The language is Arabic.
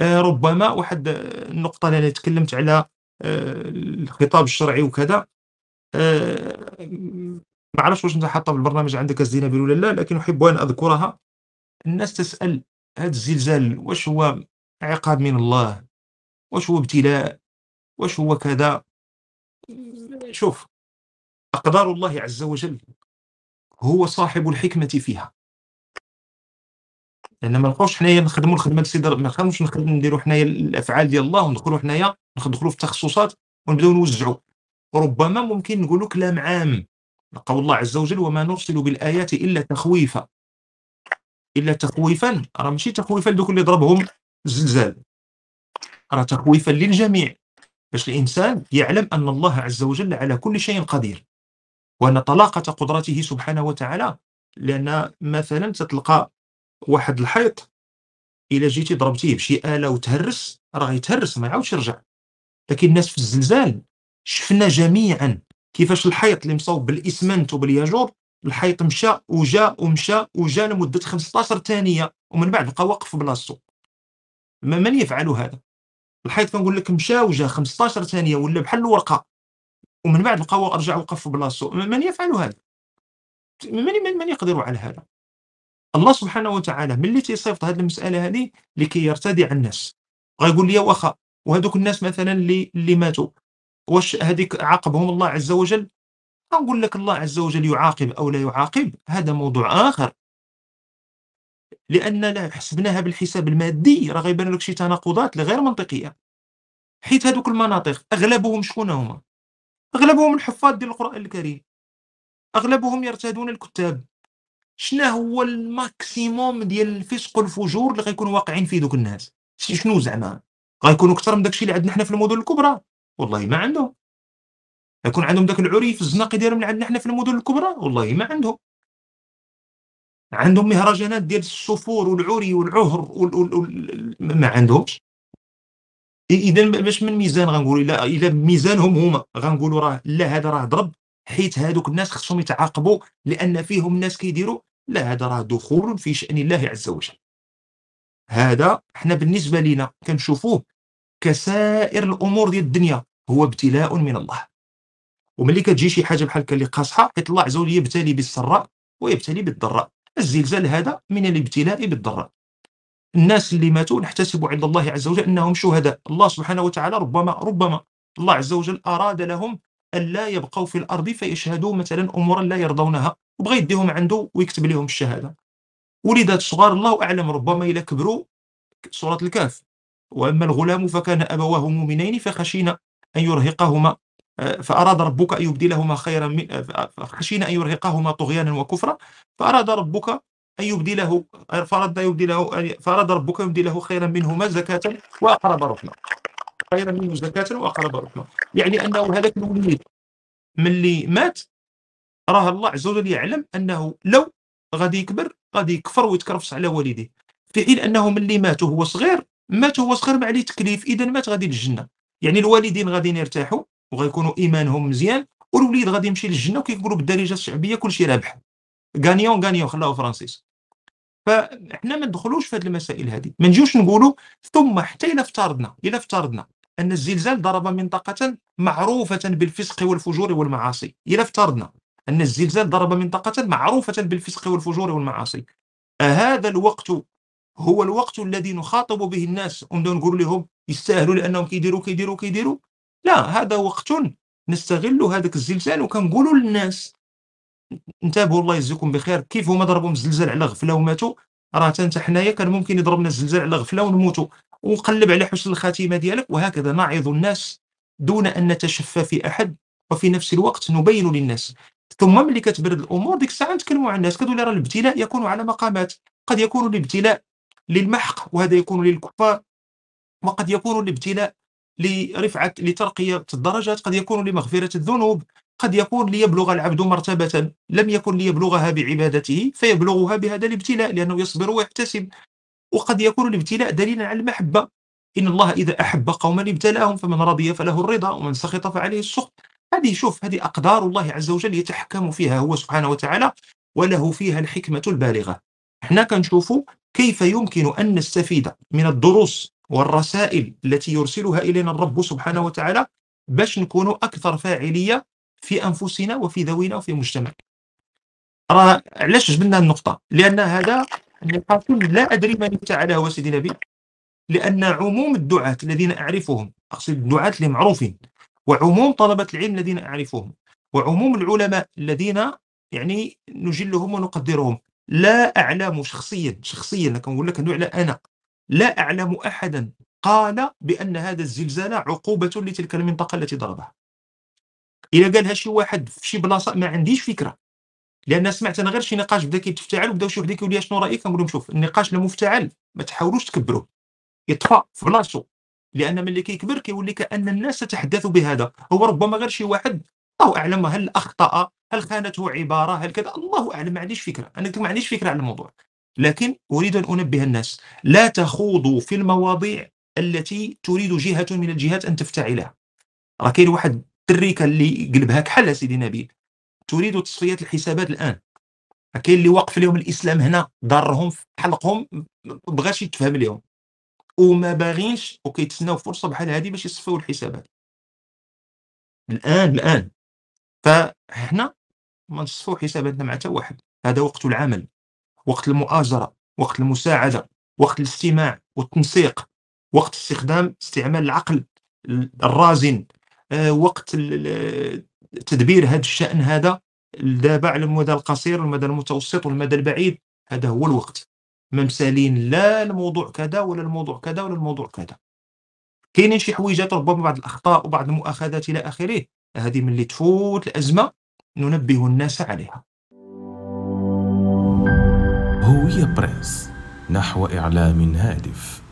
آه، ربما واحد آه، النقطه اللي تكلمت على آه، الخطاب الشرعي وكذا ما عرفش واش انت حاطه بالبرنامج عندك الزينة ولا لا لكن احب ان اذكرها الناس تسال هذا الزلزال واش هو عقاب من الله واش هو ابتلاء واش هو كذا شوف أقدار الله عز وجل هو صاحب الحكمة فيها لان ما نبقاوش حنايا نخدموا الخدمه السيد ما نخدموش نخدموا نديروا حنايا الافعال ديال الله وندخلوا حنايا ندخلوا في التخصصات ونبداو نوزعوا ربما ممكن نقولوا كلام عام قول الله عز وجل وما نرسل بالايات الا تخويفا الا تخويفا راه ماشي تخويفا لذوك اللي ضربهم الزلزال راه تخويفا للجميع باش الانسان يعلم ان الله عز وجل على كل شيء قدير وان طلاقه قدرته سبحانه وتعالى لان مثلا تتلقى واحد الحيط الا جيتي ضربتيه بشي اله وتهرس راه يتهرس ما يعاودش يرجع لكن الناس في الزلزال شفنا جميعا كيفاش الحيط اللي مصوب بالاسمنت وبالياجور الحيط مشى وجا ومشى وجا لمده 15 ثانيه ومن بعد بقى واقف في بلاصتو ما من يفعل هذا الحيط كنقول لك مشى وجا 15 ثانيه ولا بحال الورقه ومن بعد بقى رجع وقف في بلاصتو من يفعل هذا من من يقدر على هذا الله سبحانه وتعالى ملي تيصيفط هذه المساله هذه لكي يرتدع الناس غيقول لي واخا وهذوك الناس مثلا اللي اللي ماتوا واش هذيك عاقبهم الله عز وجل نقول لك الله عز وجل يعاقب او لا يعاقب هذا موضوع اخر لان لا حسبناها بالحساب المادي راه غيبان لك شي تناقضات غير منطقيه حيت هذوك المناطق اغلبهم شكون هما اغلبهم الحفاظ ديال القران الكريم اغلبهم يرتادون الكتاب شنو هو الماكسيموم ديال الفسق والفجور اللي غيكونوا واقعين فيه دوك الناس شنو زعما غيكونوا اكثر من داكشي اللي عندنا حنا في المدن الكبرى والله ما عندهم غيكون عندهم داك العري في الزناقي ديالهم اللي عندنا حنا في المدن الكبرى والله ما عندهم عندهم مهرجانات ديال السفور والعري والعهر وال... وال... وال... ما عندهمش اذا باش من ميزان غنقول الا الا ميزانهم هما غنقولوا راه لا هذا راه ضرب حيت هادوك الناس خصهم يتعاقبوا لان فيهم الناس كيديروا لا هذا راه دخول في شان الله عز وجل هذا احنا بالنسبه لنا كنشوفوه كسائر الامور ديال الدنيا هو ابتلاء من الله وملي كتجي شي حاجه بحال اللي قاصحه حيت الله عز وجل يبتلي بالسراء ويبتلي بالضراء الزلزال هذا من الابتلاء بالضراء الناس اللي ماتوا نحتسب عند الله عز وجل انهم شهداء الله سبحانه وتعالى ربما ربما الله عز وجل اراد لهم ألا يبقوا في الأرض فيشهدوا مثلا أمورا لا يرضونها وبغى يديهم عنده ويكتب لهم الشهادة ولدت صغار الله أعلم ربما إلى كبروا سورة الكهف وأما الغلام فكان أبواه مؤمنين فخشينا أن يرهقهما آه، فأراد ربك أن يبدلهما خيرا من آه، فخشينا أن يرهقهما طغيانا وكفرا فأراد ربك أن يبدله آه، فأراد يبدله يعني فأراد ربك أن يبدله خيرا منهما زكاة وأقرب رحمة خيرا منه زكاة وأقرب رحمة يعني أنه هذاك الوليد ملي مات راه الله عز وجل يعلم أنه لو غادي يكبر غادي يكفر ويتكرفص على والديه في حين أنه ملي مات وهو صغير مات وهو صغير ما عليه تكليف إذا مات غادي للجنة يعني الوالدين غاديين يرتاحوا وغيكونوا إيمانهم مزيان والوليد غادي يمشي للجنة وكيقولوا بالدارجة الشعبية كلشي رابح غانيون غانيون خلاوه فرانسيس فاحنا ما ندخلوش في هذه المسائل هذه ما نجيوش نقولوا ثم حتى الا افترضنا الا افترضنا أن الزلزال ضرب منطقة معروفة بالفسق والفجور والمعاصي إذا افترضنا أن الزلزال ضرب منطقة معروفة بالفسق والفجور والمعاصي هذا الوقت هو الوقت الذي نخاطب به الناس ونبداو نقول لهم يستاهلوا لانهم كيديروا كيديروا كيديروا لا هذا وقت نستغل هذاك الزلزال وكنقولوا للناس انتبهوا الله يجزيكم بخير كيف هما ضربهم الزلزال على غفله وماتوا راه حتى حنايا كان ممكن يضربنا الزلزال على غفله ونموتوا وقلب على حسن الخاتمه ديالك وهكذا نعظ الناس دون ان نتشفى في احد وفي نفس الوقت نبين للناس ثم ملي كتبرد الامور ديك الساعه نتكلموا عن الناس كتولي راه الابتلاء يكون على مقامات قد يكون الابتلاء للمحق وهذا يكون للكفار وقد يكون الابتلاء لرفعه لترقيه الدرجات قد يكون لمغفره الذنوب قد يكون ليبلغ العبد مرتبة لم يكن ليبلغها بعبادته فيبلغها بهذا الابتلاء لأنه يصبر ويحتسب وقد يكون الابتلاء دليلا على المحبة إن الله إذا أحب قوما ابتلاهم فمن رضي فله الرضا ومن سخط فعليه السخط هذه شوف هذه أقدار الله عز وجل يتحكم فيها هو سبحانه وتعالى وله فيها الحكمة البالغة احنا كنشوفوا كيف يمكن أن نستفيد من الدروس والرسائل التي يرسلها إلينا الرب سبحانه وتعالى باش نكونوا أكثر فاعلية في أنفسنا وفي ذوينا وفي مجتمعنا راه علاش جبنا النقطه لان هذا القاتل لا أدري من على هو سيدي نبي لأن عموم الدعاة الذين أعرفهم أقصد الدعاة المعروفين وعموم طلبة العلم الذين أعرفهم وعموم العلماء الذين يعني نجلهم ونقدرهم لا أعلم شخصيا شخصيا كنقول لك نوع أنا لا أعلم أحدا قال بأن هذا الزلزال عقوبة لتلك المنطقة التي ضربها إذا قالها شي واحد في شي بلاصة ما عنديش فكرة لان سمعت انا غير شي نقاش بدا كيتفتعل وبداو شي وحدين كيقول لي شنو رايك كنقول لهم شوف النقاش لا مفتعل ما تحاولوش تكبروه يطفى في بلاصتو لان ملي كيكبر كيولي كان الناس تتحدث بهذا هو ربما غير شي واحد الله اعلم هل اخطا هل خانته عباره هل كذا الله اعلم ما عنديش فكره انا ما عنديش فكره على الموضوع لكن اريد ان انبه الناس لا تخوضوا في المواضيع التي تريد جهه من الجهات ان تفتعلها راه كاين واحد التريكه اللي قلبها كحل سيدي نبيل تريد تصفيه الحسابات الان كاين اللي وقف لهم الاسلام هنا ضرهم حلقهم بغاش يتفهم لهم وما باغينش وكيتسناو فرصه بحال هذه باش يصفيو الحسابات الان الان فهنا ما نصفو حساباتنا مع حتى واحد هذا وقت العمل وقت المؤازره وقت المساعده وقت الاستماع والتنسيق وقت استخدام استعمال العقل الرازن آه، وقت تدبير هذا الشان هذا دابا على المدى القصير والمدى المتوسط والمدى البعيد هذا هو الوقت ممسالين لا الموضوع كذا ولا الموضوع كذا ولا الموضوع كذا كاينين شي حويجات ربما بعض الاخطاء وبعض المؤاخذات الى اخره هذه ملي تفوت الازمه ننبه الناس عليها هويه بريس نحو اعلام هادف